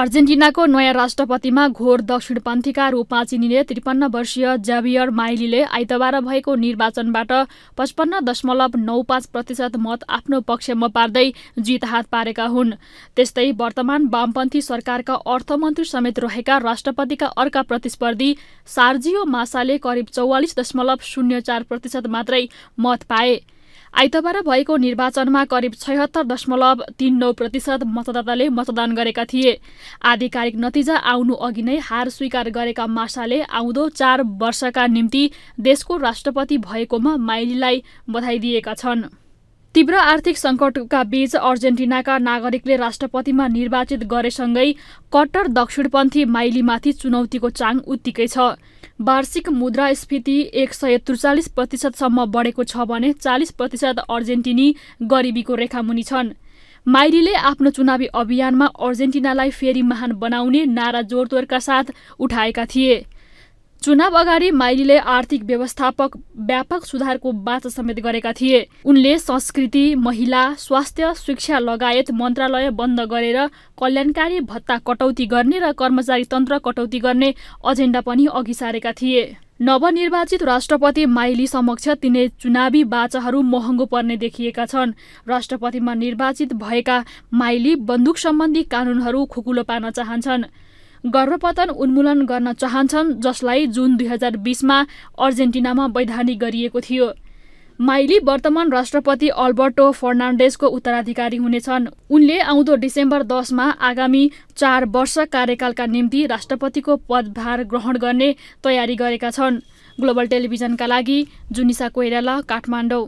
अर्जेन्टिनाको नयाँ राष्ट्रपतिमा घोर दक्षिणपन्थीका रूपमा चिनिने त्रिपन्न वर्षीय जाभियर माइलीले आइतबार भएको निर्वाचनबाट पचपन्न दशमलव नौ पाँच प्रतिशत मत आफ्नो पक्षमा पार्दै जित हात पारेका हुन् त्यस्तै वर्तमान वामपन्थी सरकारका अर्थमन्त्री समेत रहेका राष्ट्रपतिका अर्का प्रतिस्पर्धी सार्जियो मासाले करिब चौवालिस दशमलव शून्य चार प्रतिशत मात्रै मत पाए आइतबार भएको निर्वाचनमा करिब छयत्तर दशमलव तीन नौ प्रतिशत मतदाताले मतदान गरेका थिए आधिकारिक नतिजा आउनु अघि नै हार स्वीकार गरेका मासाले आउँदो चार वर्षका निम्ति देशको राष्ट्रपति भएकोमा माइलीलाई बधाई दिएका छन् तीव्र आर्थिक सङ्कटका बीच अर्जेन्टिनाका नागरिकले राष्ट्रपतिमा निर्वाचित गरेसँगै कट्टर दक्षिणपन्थी माइलीमाथि चुनौतीको चाङ उत्तिकै छ वार्षिक मुद्रास्फीति एक सय त्रिचालिस प्रतिशतसम्म बढेको छ भने चालिस प्रतिशत अर्जेन्टिनी गरिबीको रेखामुनि छन् माइलीले आफ्नो चुनावी अभियानमा अर्जेन्टिनालाई फेरि महान बनाउने नारा जोडतोडका साथ उठाएका थिए चुनाव अगाडि माइलीले आर्थिक व्यवस्थापक व्यापक सुधारको बाचा समेत गरेका थिए उनले संस्कृति महिला स्वास्थ्य शिक्षा लगायत मन्त्रालय बन्द गरेर कल्याणकारी भत्ता कटौती गर्ने र कर्मचारी तन्त्र कटौती गर्ने एजेन्डा पनि अघि सारेका थिए नवनिर्वाचित राष्ट्रपति माइली समक्ष तिनै चुनावी बाचाहरू महँगो पर्ने देखिएका छन् राष्ट्रपतिमा निर्वाचित भएका माइली बन्दुक सम्बन्धी कानुनहरू खुकुलो पार्न चाहन्छन् गर्भपतन उन्मूलन गर्न चाहन्छन् जसलाई जुन दुई हजार बिसमा अर्जेन्टिनामा वैधानिक गरिएको थियो माइली वर्तमान राष्ट्रपति अल्बर्टो फर्नान्डेजको उत्तराधिकारी हुनेछन् उनले आउँदो डिसेम्बर दसमा आगामी चार वर्ष कार्यकालका निम्ति राष्ट्रपतिको पदभार ग्रहण गर्ने तयारी गरेका छन् ग्लोबल टेलिभिजनका लागि जुनिसा कोइराला काठमाडौँ